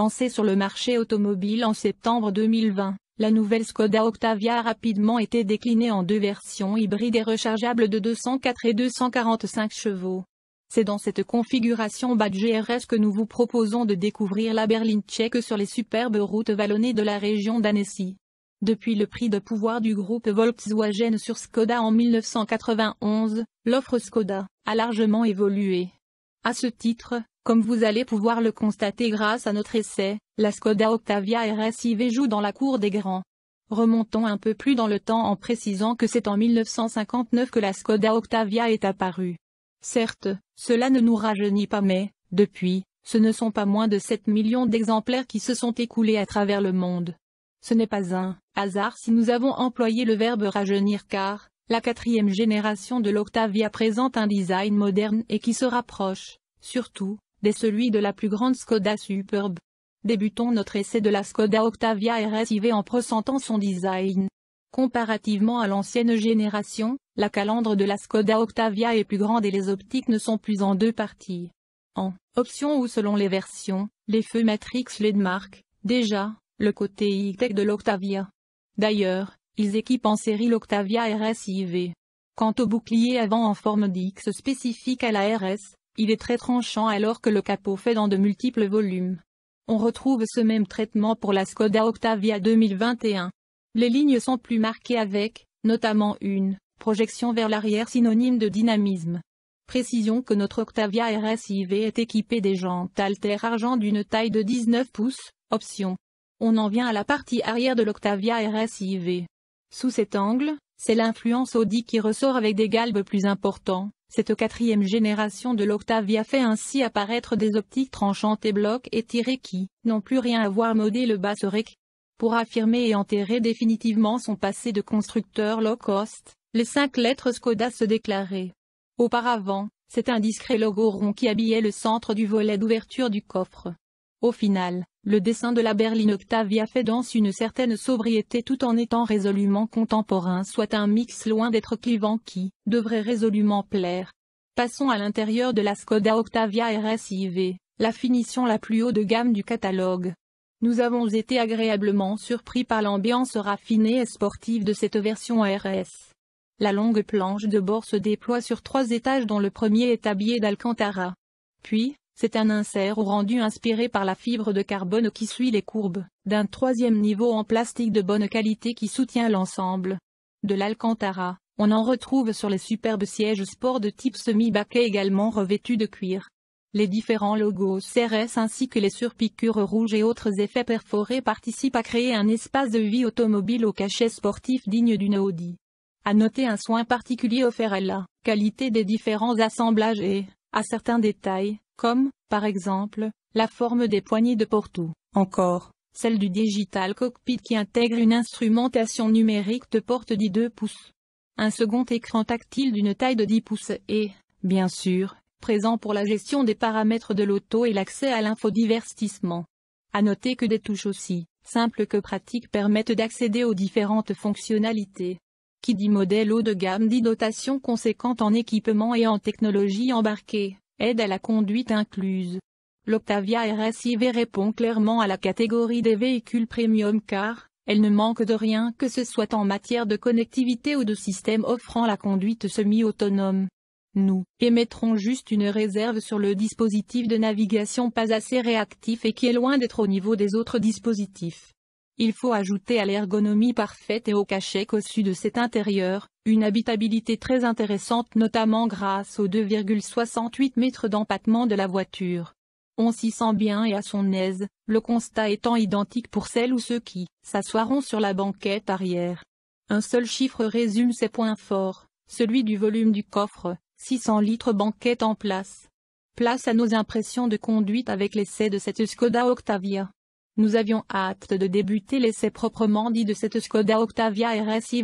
Lancée sur le marché automobile en septembre 2020, la nouvelle Skoda Octavia a rapidement été déclinée en deux versions hybrides et rechargeables de 204 et 245 chevaux. C'est dans cette configuration badge GRS que nous vous proposons de découvrir la berline tchèque sur les superbes routes vallonnées de la région d'Annecy. Depuis le prix de pouvoir du groupe Volkswagen sur Skoda en 1991, l'offre Skoda a largement évolué. À ce titre, comme vous allez pouvoir le constater grâce à notre essai, la Skoda Octavia RSIV joue dans la cour des grands. Remontons un peu plus dans le temps en précisant que c'est en 1959 que la Skoda Octavia est apparue. Certes, cela ne nous rajeunit pas mais, depuis, ce ne sont pas moins de 7 millions d'exemplaires qui se sont écoulés à travers le monde. Ce n'est pas un hasard si nous avons employé le verbe rajeunir car, la quatrième génération de l'Octavia présente un design moderne et qui se rapproche, surtout, dès celui de la plus grande Skoda Superb. Débutons notre essai de la Skoda Octavia RSIV en pressentant son design. Comparativement à l'ancienne génération, la calandre de la Skoda Octavia est plus grande et les optiques ne sont plus en deux parties. En option ou selon les versions, les feux Matrix LED marquent, déjà, le côté e-tech de l'Octavia. D'ailleurs, ils équipent en série l'Octavia RSIV. Quant au bouclier avant en forme d'X spécifique à la RS, il est très tranchant alors que le capot fait dans de multiples volumes. On retrouve ce même traitement pour la Skoda Octavia 2021. Les lignes sont plus marquées avec, notamment une, projection vers l'arrière synonyme de dynamisme. Précision que notre Octavia RSIV est équipée des jantes Alter argent d'une taille de 19 pouces, option. On en vient à la partie arrière de l'Octavia RSIV. Sous cet angle, c'est l'influence Audi qui ressort avec des galbes plus importants, cette quatrième génération de l'Octavia fait ainsi apparaître des optiques tranchantes et blocs étirés qui n'ont plus rien à voir le basse rec. Pour affirmer et enterrer définitivement son passé de constructeur low cost, les cinq lettres Skoda se déclaraient. Auparavant, c'est un discret logo rond qui habillait le centre du volet d'ouverture du coffre. Au final, le dessin de la berline Octavia fait danse une certaine sobriété tout en étant résolument contemporain soit un mix loin d'être clivant qui devrait résolument plaire. Passons à l'intérieur de la Skoda Octavia IV, la finition la plus haut de gamme du catalogue. Nous avons été agréablement surpris par l'ambiance raffinée et sportive de cette version RS. La longue planche de bord se déploie sur trois étages dont le premier est habillé d'Alcantara. Puis, c'est un insert ou rendu inspiré par la fibre de carbone qui suit les courbes, d'un troisième niveau en plastique de bonne qualité qui soutient l'ensemble. De l'alcantara, on en retrouve sur les superbes sièges sport de type semi-baquet également revêtus de cuir. Les différents logos CRS ainsi que les surpiqûres rouges et autres effets perforés participent à créer un espace de vie automobile au cachet sportif digne d'une Audi. À noter un soin particulier offert à la qualité des différents assemblages et, à certains détails, comme, par exemple, la forme des poignées de porte ou, encore, celle du Digital Cockpit qui intègre une instrumentation numérique de porte 10 2 pouces. Un second écran tactile d'une taille de 10 pouces est, bien sûr, présent pour la gestion des paramètres de l'auto et l'accès à l'infodivertissement. À noter que des touches aussi simples que pratiques permettent d'accéder aux différentes fonctionnalités. Qui dit modèle haut de gamme dit dotation conséquente en équipement et en technologie embarquée, aide à la conduite incluse. L'Octavia RSIV répond clairement à la catégorie des véhicules premium car, elle ne manque de rien que ce soit en matière de connectivité ou de système offrant la conduite semi-autonome. Nous émettrons juste une réserve sur le dispositif de navigation pas assez réactif et qui est loin d'être au niveau des autres dispositifs. Il faut ajouter à l'ergonomie parfaite et au cachet cossu de cet intérieur, une habitabilité très intéressante notamment grâce aux 2,68 mètres d'empattement de la voiture. On s'y sent bien et à son aise, le constat étant identique pour celles ou ceux qui s'asseoiront sur la banquette arrière. Un seul chiffre résume ces points forts, celui du volume du coffre, 600 litres banquette en place. Place à nos impressions de conduite avec l'essai de cette Skoda Octavia. Nous avions hâte de débuter l'essai proprement dit de cette Skoda Octavia RS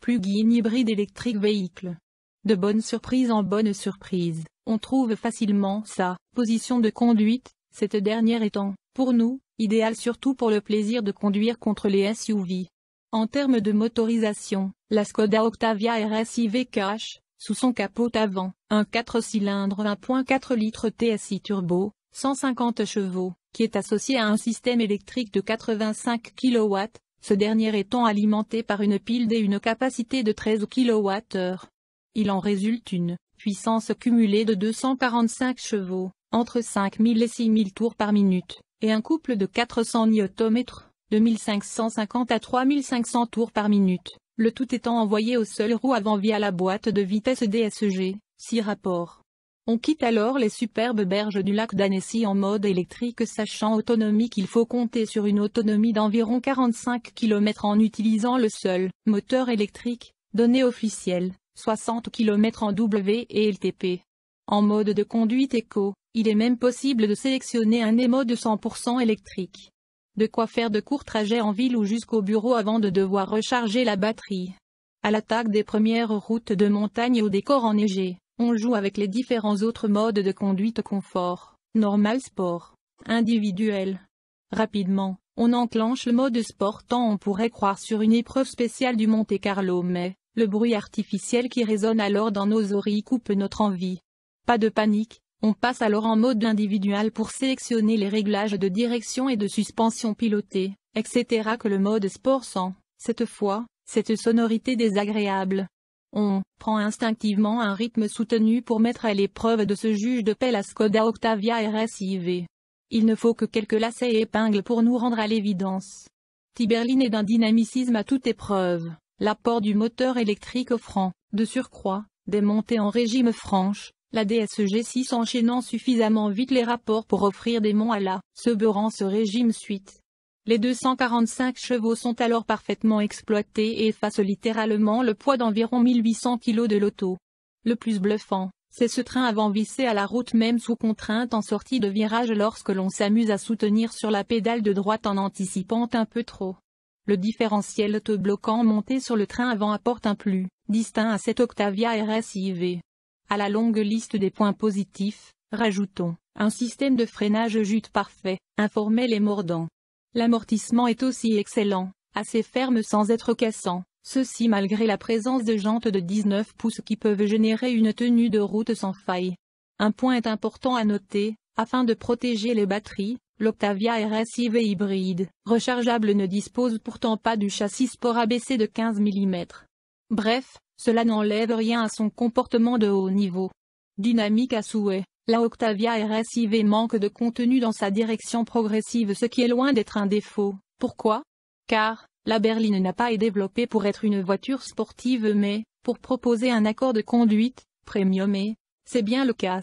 plug hybride électrique véhicule. De bonne surprise en bonne surprise, on trouve facilement sa position de conduite, cette dernière étant, pour nous, idéale surtout pour le plaisir de conduire contre les SUV. En termes de motorisation, la Skoda Octavia RSIV cache, sous son capot avant, un 4 cylindres 1.4 litres TSI turbo, 150 chevaux, qui est associé à un système électrique de 85 kW, ce dernier étant alimenté par une pile d'une capacité de 13 kWh. Il en résulte une puissance cumulée de 245 chevaux, entre 5000 et 6000 tours par minute, et un couple de 400 Nm, de 1550 à 3500 tours par minute, le tout étant envoyé au seul roue avant via la boîte de vitesse DSG, 6 rapports. On quitte alors les superbes berges du lac d'Annecy en mode électrique sachant autonomie qu'il faut compter sur une autonomie d'environ 45 km en utilisant le seul moteur électrique, données officielles, 60 km en W et LTP. En mode de conduite éco, il est même possible de sélectionner un émo de 100% électrique. De quoi faire de courts trajets en ville ou jusqu'au bureau avant de devoir recharger la batterie. À l'attaque des premières routes de montagne au décor enneigé, on joue avec les différents autres modes de conduite confort, normal sport, individuel. Rapidement, on enclenche le mode sport tant on pourrait croire sur une épreuve spéciale du Monte Carlo mais, le bruit artificiel qui résonne alors dans nos oreilles coupe notre envie. Pas de panique, on passe alors en mode individuel pour sélectionner les réglages de direction et de suspension pilotée, etc. que le mode sport sent, cette fois, cette sonorité désagréable, on prend instinctivement un rythme soutenu pour mettre à l'épreuve de ce juge de paix la Skoda Octavia RSIV. Il ne faut que quelques lacets et épingles pour nous rendre à l'évidence. Tiberline est d'un dynamicisme à toute épreuve, l'apport du moteur électrique offrant, de surcroît, des montées en régime franche, la DSG6 enchaînant suffisamment vite les rapports pour offrir des monts à la, se beurrant ce régime suite. Les 245 chevaux sont alors parfaitement exploités et effacent littéralement le poids d'environ 1800 kg de l'auto. Le plus bluffant, c'est ce train avant vissé à la route même sous contrainte en sortie de virage lorsque l'on s'amuse à soutenir sur la pédale de droite en anticipant un peu trop. Le différentiel autobloquant monté sur le train avant apporte un plus, distinct à cette Octavia RSIV. À la longue liste des points positifs, rajoutons, un système de freinage jute parfait, informel les mordant. L'amortissement est aussi excellent, assez ferme sans être cassant, ceci malgré la présence de jantes de 19 pouces qui peuvent générer une tenue de route sans faille. Un point est important à noter, afin de protéger les batteries, l'Octavia IV hybride, rechargeable ne dispose pourtant pas du châssis sport abaissé de 15 mm. Bref, cela n'enlève rien à son comportement de haut niveau. Dynamique à souhait la Octavia et manque de contenu dans sa direction progressive ce qui est loin d'être un défaut. Pourquoi Car, la berline n'a pas été développée pour être une voiture sportive mais, pour proposer un accord de conduite, premium et, c'est bien le cas.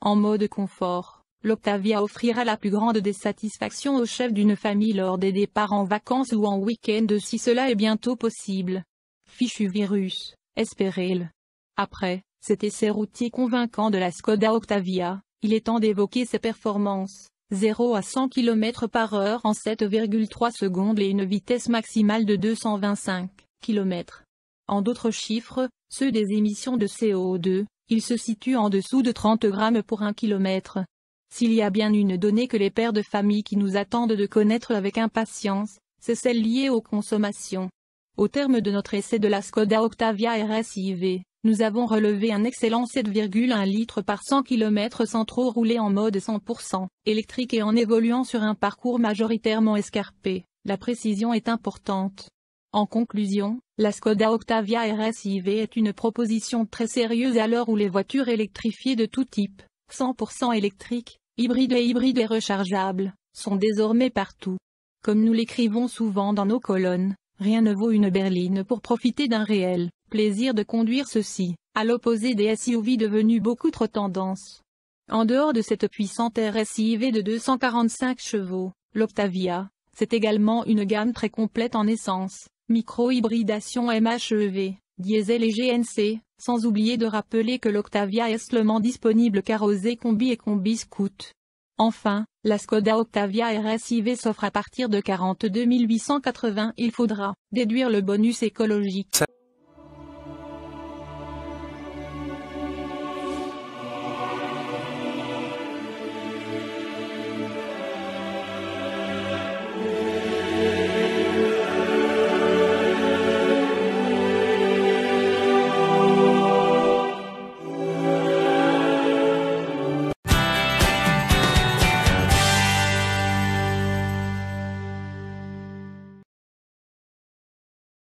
En mode confort, l'Octavia offrira la plus grande des satisfactions au chef d'une famille lors des départs en vacances ou en week-end si cela est bientôt possible. Fichu virus, espérez-le. Après, cet essai routier convaincant de la Skoda Octavia, il est temps d'évoquer ses performances. 0 à 100 km par heure en 7,3 secondes et une vitesse maximale de 225 km. En d'autres chiffres, ceux des émissions de CO2, il se situe en dessous de 30 grammes pour 1 km. S'il y a bien une donnée que les pères de famille qui nous attendent de connaître avec impatience, c'est celle liée aux consommations. Au terme de notre essai de la Skoda Octavia RSIV, nous avons relevé un excellent 7,1 litres par 100 km sans trop rouler en mode 100% électrique et en évoluant sur un parcours majoritairement escarpé. La précision est importante. En conclusion, la Skoda Octavia RSIV est une proposition très sérieuse à l'heure où les voitures électrifiées de tout type, 100% électriques, hybrides et hybrides et rechargeables, sont désormais partout. Comme nous l'écrivons souvent dans nos colonnes, rien ne vaut une berline pour profiter d'un réel plaisir de conduire ceci, à l'opposé des SUV devenus beaucoup trop tendance. En dehors de cette puissante RSIV de 245 chevaux, l'Octavia, c'est également une gamme très complète en essence, micro-hybridation MHEV, diesel et GNC, sans oublier de rappeler que l'Octavia est seulement disponible osé combi et combi scout. Enfin, la Skoda Octavia RSIV s'offre à partir de 42 880. Il faudra déduire le bonus écologique.